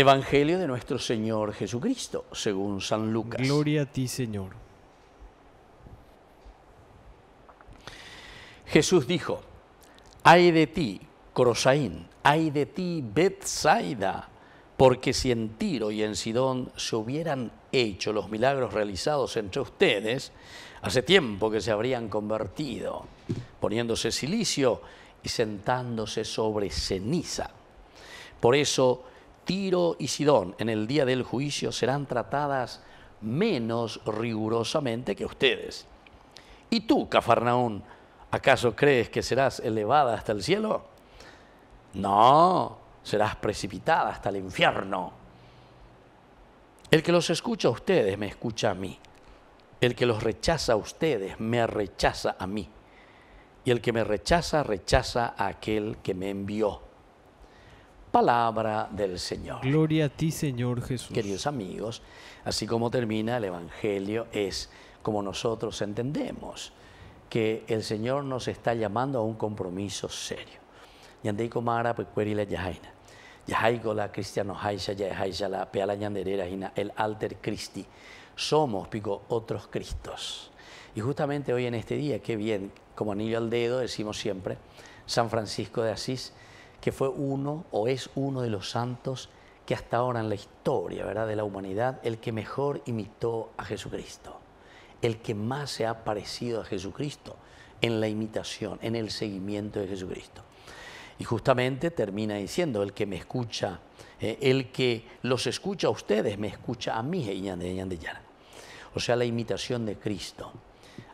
Evangelio de nuestro Señor Jesucristo, según San Lucas. Gloria a ti, Señor. Jesús dijo, ay de ti, Corosaín, ay de ti, Bethsaida, porque si en Tiro y en Sidón se hubieran hecho los milagros realizados entre ustedes, hace tiempo que se habrían convertido, poniéndose silicio y sentándose sobre ceniza. Por eso, Tiro y Sidón en el día del juicio serán tratadas menos rigurosamente que ustedes. ¿Y tú, Cafarnaún, acaso crees que serás elevada hasta el cielo? No, serás precipitada hasta el infierno. El que los escucha a ustedes me escucha a mí. El que los rechaza a ustedes me rechaza a mí. Y el que me rechaza rechaza a aquel que me envió. Palabra del Señor. Gloria a ti, Señor Jesús. Queridos amigos, así como termina el Evangelio, es como nosotros entendemos que el Señor nos está llamando a un compromiso serio. Yandeiko Mara, la la Cristiano la el Alter Christi. Somos, pico, otros Cristos. Y justamente hoy en este día, qué bien, como anillo al dedo, decimos siempre, San Francisco de Asís que fue uno o es uno de los santos que hasta ahora en la historia ¿verdad? de la humanidad, el que mejor imitó a Jesucristo, el que más se ha parecido a Jesucristo en la imitación, en el seguimiento de Jesucristo. Y justamente termina diciendo, el que me escucha, eh, el que los escucha a ustedes, me escucha a mí, o sea, la imitación de Cristo.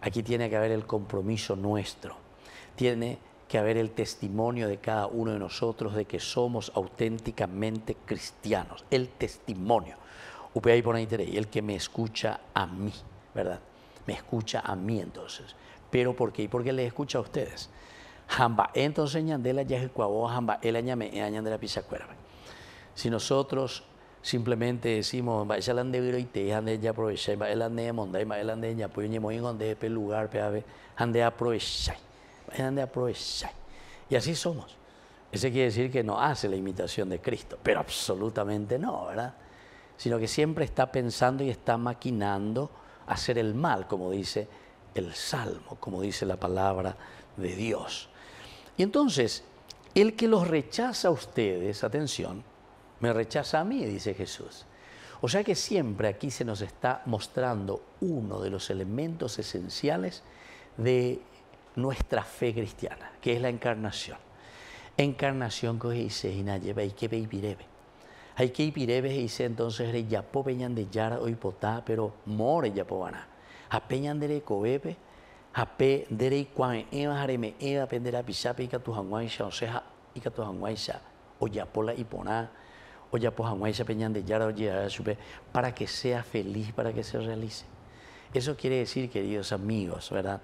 Aquí tiene que haber el compromiso nuestro. Tiene que haber el testimonio de cada uno de nosotros de que somos auténticamente cristianos. El testimonio. UPI por ahí, el que me escucha a mí, ¿verdad? Me escucha a mí entonces. ¿Pero por qué? y por qué les escucha a ustedes. Jamba, entonces ñandela ya es jamba, el añame, pisa pisacuera. Si nosotros simplemente decimos, va, esa la de viro y te, ande ya aprovechar, va, el ande de monda, va, el ande de ñapuyo, ande de lugar, peave, ande aprovechar de aprovechar. Y así somos. Ese quiere decir que no hace la imitación de Cristo, pero absolutamente no, ¿verdad? Sino que siempre está pensando y está maquinando hacer el mal, como dice el Salmo, como dice la palabra de Dios. Y entonces, el que los rechaza a ustedes, atención, me rechaza a mí, dice Jesús. O sea que siempre aquí se nos está mostrando uno de los elementos esenciales de nuestra fe cristiana, que es la encarnación. Encarnación que dice lleva y que beibirebe. Hay que y dice entonces ya po peñan de yara o hipotá pero more po baná. A peñan de bebe a pe de cuan eva jareme eva pendera pisapi, y catujanguaisha, o sea, y catujanguaisha, o po la hipona o yapo se peñan de yara o yara supe, para que sea feliz, para que se realice. Eso quiere decir, queridos amigos, ¿verdad?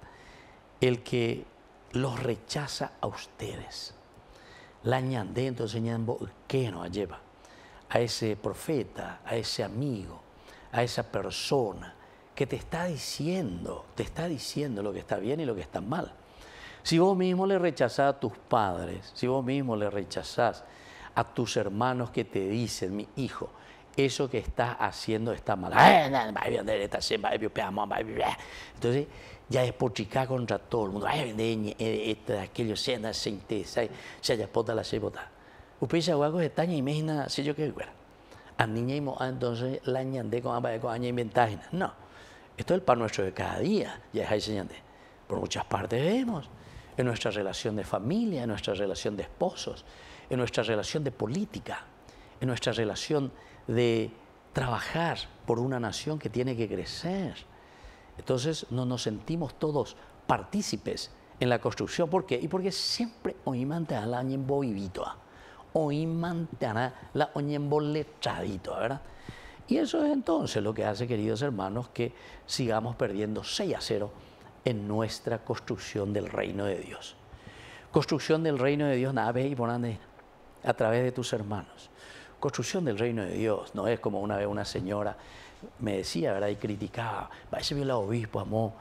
el que los rechaza a ustedes. La entonces enseñando ¿qué nos lleva a ese profeta, a ese amigo, a esa persona que te está diciendo, te está diciendo lo que está bien y lo que está mal. Si vos mismo le rechazás a tus padres, si vos mismo le rechazás a tus hermanos que te dicen, mi hijo, eso que está haciendo está mal. Ah, ah, entonces, ya es por pochica contra todo el mundo. Ah, eh, este, aquello, cena, se haya pota la sepota. ustedes dice algo de taña, imagina, si yo qué A niña y entonces la ñande con ambas con aña No, esto es el pan nuestro de cada día, ya es ahí señante. Por muchas partes vemos, en nuestra relación de familia, en nuestra relación de esposos, en nuestra relación de política en nuestra relación de trabajar por una nación que tiene que crecer. Entonces no nos sentimos todos partícipes en la construcción. ¿Por qué? Y porque siempre oimanta la ñemboivitoa, oimanta a la oñemboletraditoa, ¿verdad? Y eso es entonces lo que hace, queridos hermanos, que sigamos perdiendo 6 a 0 en nuestra construcción del reino de Dios. Construcción del reino de Dios, nave y a través de tus hermanos construcción del reino de Dios. No es como una vez una señora me decía, ¿verdad? Y criticaba, parece bien la obispo, amó,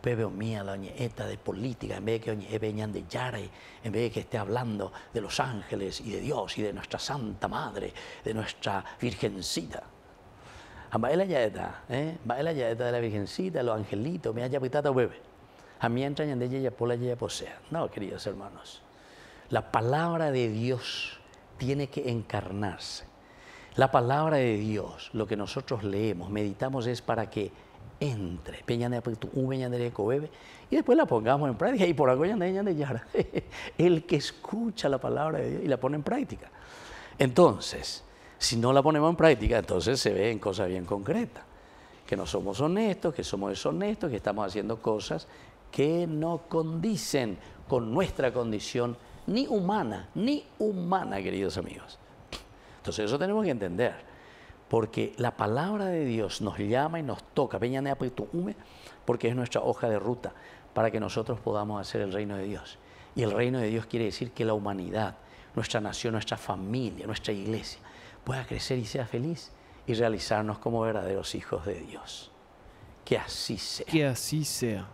veo mía, la oñeta de política, en vez de que oñete veñan de Yare, en vez de que esté hablando de los ángeles y de Dios y de nuestra Santa Madre, de nuestra Virgencita. Baela ya ¿eh? la de la Virgencita, los angelitos, me haya pitado bebé. A mí entrañan de ella, pola ella posea. No, queridos hermanos, la palabra de Dios tiene que encarnarse. La palabra de Dios, lo que nosotros leemos, meditamos es para que entre, y después la pongamos en práctica, y por algo ya el que escucha la palabra de Dios y la pone en práctica. Entonces, si no la ponemos en práctica, entonces se ve en cosas bien concretas, que no somos honestos, que somos deshonestos, que estamos haciendo cosas que no condicen con nuestra condición ni humana, ni humana, queridos amigos. Entonces eso tenemos que entender, porque la palabra de Dios nos llama y nos toca, pues, porque es nuestra hoja de ruta para que nosotros podamos hacer el reino de Dios. Y el reino de Dios quiere decir que la humanidad, nuestra nación, nuestra familia, nuestra iglesia, pueda crecer y sea feliz y realizarnos como verdaderos hijos de Dios. Que así sea. Que así sea.